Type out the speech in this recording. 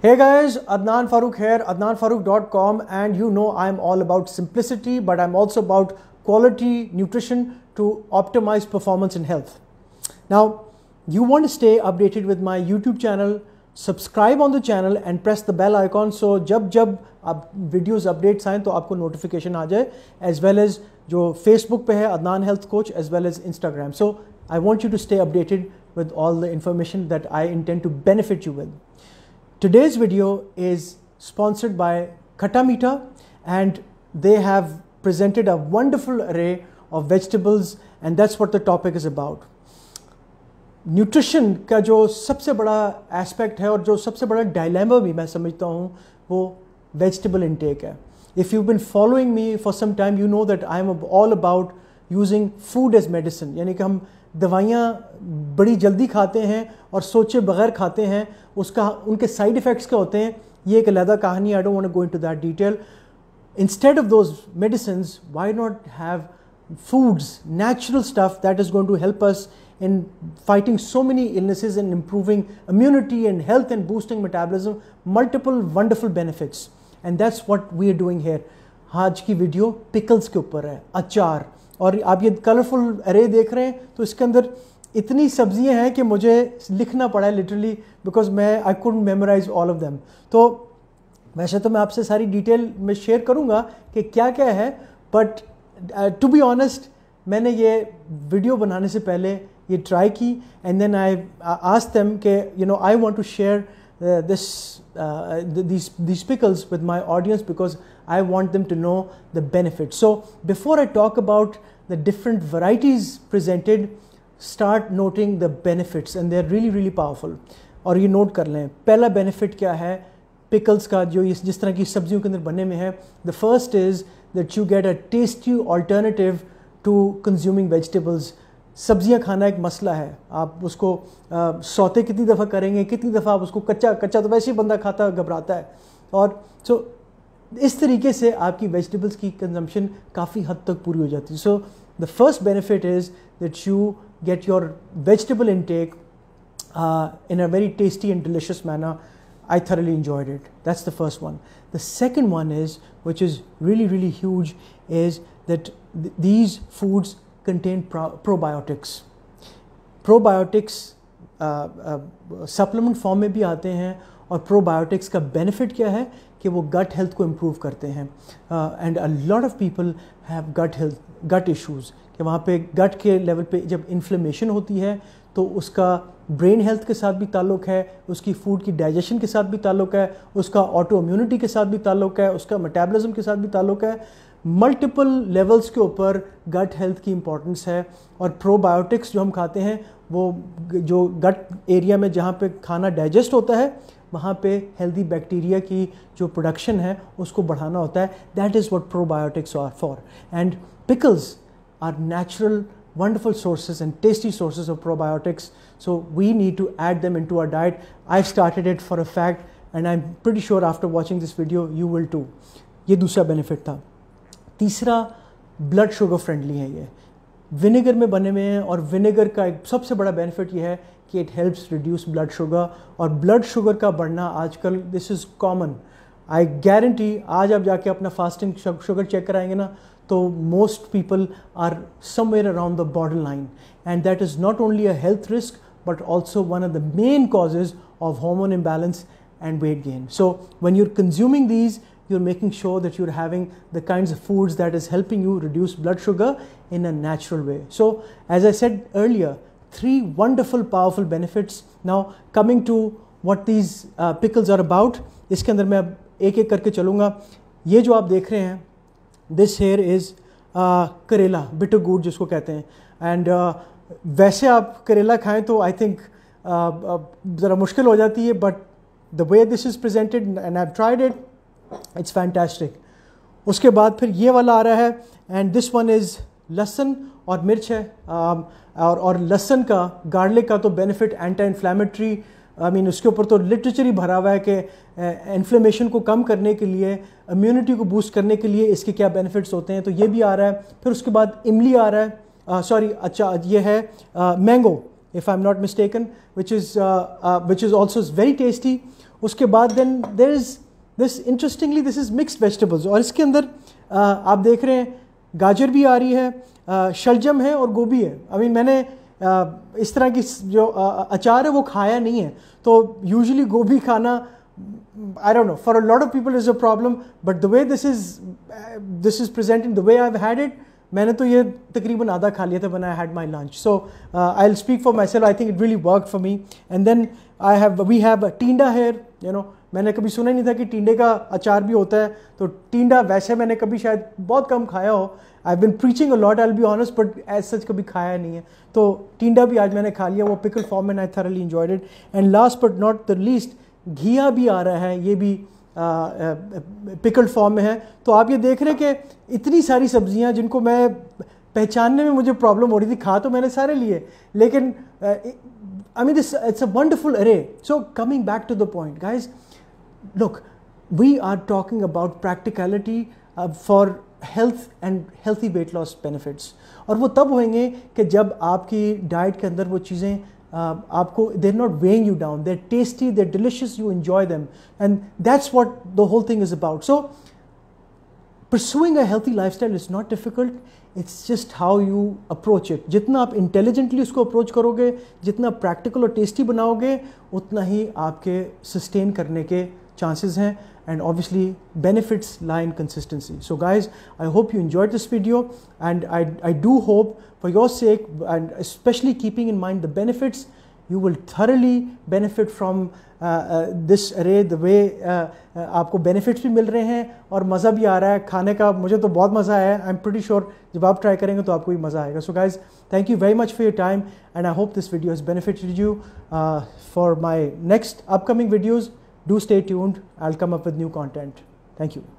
Hey guys, Adnan Farooq here, adnanfarooq.com and you know I am all about simplicity but I am also about quality nutrition to optimize performance and health. Now, you want to stay updated with my YouTube channel, subscribe on the channel and press the bell icon so jab jab videos update sign to aapko notification aa jaye as well as jo Facebook pe hai Adnan Health Coach as well as Instagram. So, I want you to stay updated with all the information that I intend to benefit you with. Today's video is sponsored by Katamita, and they have presented a wonderful array of vegetables and that's what the topic is about. Nutrition ka jo sabse bada aspect hai aur jo sabse bada dilemma bhi main samajhta hoon wo vegetable intake hai. If you've been following me for some time you know that I am all about using food as medicine yani ki hum दवाइयाँ बड़ी जल्दी खाते हैं और सोचे बगैर खाते हैं उसका उनके साइड इफ़ेक्ट्स क्या होते हैं ये एक अलहदा कहानी I don't want to go that detail instead of those medicine why not have foods natural stuff that is going to help us in fighting so many illnesses in improving immunity and health and boosting metabolism multiple wonderful benefits and that's what we are doing here आज की video pickles के ऊपर है अचार और आप ये colourful अरे देख रहे हैं तो इसके अंदर इतनी सब्जियां हैं कि मुझे लिखना पड़ा है लिटरली बिकॉज मैं I could memorize all of them तो वैसे तो मैं आपसे सारी डिटेल में शेयर करूँगा कि क्या क्या है बट टू बी ऑनेस्ट मैंने ये वीडियो बनाने से पहले ये ट्राई की and then I ask them के you know I want to share uh, this uh, th these these pickles with my audience because I want them to know the benefits. So before I talk about the different varieties presented, start noting the benefits and they're really really powerful. Or you note कर लें पहला benefit क्या है pickles का जो इस जिस तरह की सब्जियों के अंदर बनने The first is that you get a tasty alternative to consuming vegetables. सब्जियां खाना एक मसला है आप उसको आ, सौते कितनी दफ़ा करेंगे कितनी दफ़ा आप उसको कच्चा कच्चा तो वैसे ही बंदा खाता घबराता है और सो इस तरीके से आपकी वेजिटेबल्स की कंजम्पशन काफ़ी हद तक पूरी हो जाती है so the first benefit is that you get your vegetable intake in a very tasty and delicious manner I thoroughly enjoyed it that's the first one the second one is which is really really huge is that these foods contain pro probiotics probiotics supplement form में भी आते हैं और probiotics का benefit क्या है कि वो गट हेल्थ को इम्प्रूव करते हैं and a lot of people have gut health gut issues कि वहाँ पे गट के लेवल पे जब इन्फ्लेमेशन होती है तो उसका ब्रेन हेल्थ के साथ भी ताल्लुक है उसकी फूड की डाइजेशन के साथ भी ताल्लुक है उसका ऑटो इम्यूनिटी के साथ भी ताल्लुक है उसका मेटाबॉलिज्म के साथ भी ताल्लुक है मल्टीपल लेवल्स के ऊपर गट हेल्थ की इंपॉर्टेंस है और प्रोबायोटिक्स जो हम खाते हैं वो जो गट एरिया में जहाँ पे खाना डाइजेस्ट होता है वहाँ पे हेल्दी बैक्टीरिया की जो प्रोडक्शन है उसको बढ़ाना होता है that is what probiotics are for and pickles are natural wonderful sources and tasty sources of probiotics so we need to add them into our diet I started it for a fact and I am pretty sure after watching this video you will too ये दूसरा benefit था तीसरा blood sugar friendly है ये vinegar में बने हुए हैं और विनेगर का एक सबसे बड़ा बेनिफिट ये है कि it helps reduce blood sugar और ब्लड शुगर का बढ़ना आजकल this is common I guarantee आज आप जाके अपना फास्टिंग शुगर चेक कराएंगे ना तो most people are somewhere around the border line and that is not only a health risk but also one of the main causes of hormone imbalance weight gain so when you are consuming these you're making sure that you're having the kinds of foods that is helping you reduce blood sugar in a natural way. So, as I said earlier, three wonderful, powerful benefits. Now, coming to what these uh, pickles are about, इसके अंदर मैं अब एक एक करके चलूँगा ये जो आप देख रहे हैं this here is karela bitter gourd जिसको कहते हैं एंड uh, वैसे आप करेला खाएं तो आई थिंक ज़रा मुश्किल हो जाती है but the way this is presented and I tried it it's fantastic उसके बाद फिर ये वाला आ रहा है एंड दिस वन इज़ लहसन और मिर्च है um, और और लहसन का गार्लिक का तो benefit anti inflammatory I mean उसके ऊपर तो लिटरेचर ही भरा हुआ है कि इन्फ्लेमेशन uh, को कम करने के लिए इम्यूनिटी को बूस्ट करने के लिए इसके क्या बेनिफिट्स होते हैं तो ये भी आ रहा है फिर उसके बाद इमली आ रहा है सॉरी uh, अच्छा ये है mango if I am not mistaken which is which is also very tasty उसके बाद then there is this interestingly this is mix vegetables और इसके अंदर आप देख रहे हैं गाजर भी आ रही है शलजम है और गोभी है आई I मीन mean, मैंने इस तरह की जो अचार है वो खाया नहीं है तो यूजली गोभी खाना I don't know for a lot of people is a problem but the way this is this is present in the way I had it मैंने तो ये तकरीबन आधा खा लिया था when I had my lunch so I'll speak for myself I think it really work for me and then I have we have टीडा here you know मैंने कभी सुना ही नहीं था कि टींडे का अचार भी होता है तो टींडा वैसे मैंने कभी शायद बहुत कम खाया हो I been preaching a lot I be honest but as such कभी खाया नहीं है तो टींडा भी आज मैंने खा लिया वो पिकल फॉर्म में I thoroughly enjoyed it and last but not the least घिया भी आ रहा है ये भी पिकल्ड फॉर्म में है तो आप ये देख रहे हैं कि इतनी सारी सब्जियां जिनको मैं पहचानने में मुझे प्रॉब्लम हो रही थी खा तो मैंने सारे लिए लेकिन I mean this it's a wonderful अरे so coming back to the point guys look, we are talking about practicality uh, for health and healthy weight loss benefits और वो तब होंगे कि जब आपकी डाइट के अंदर वो चीज़ें आपको they're not weighing you down they're tasty they're delicious you enjoy them and that's what the whole thing is about so pursuing a healthy lifestyle is not difficult it's just how you approach it जितना आप intelligently उसको approach करोगे जितना practical और tasty बनाओगे उतना ही आपके sustain करने के chances hain and obviously benefits lie in consistency so guys i hope you enjoyed this video and i i do hope for your sake and especially keeping in mind the benefits you will thoroughly benefit from uh, uh, this array the way uh, uh, आपको benefits भी मिल रहे हैं और मज़ा भी आ रहा है खाने का मुझे तो बहुत मज़ा आया आई एम प्रिटी श्योर जब आप ट्राई करेंगे तो आपको भी मज़ा आएगा so guys thank you very much for your time and I hope this video has benefited you for my next upcoming videos do stay tuned. I'll come up with new content. Thank you.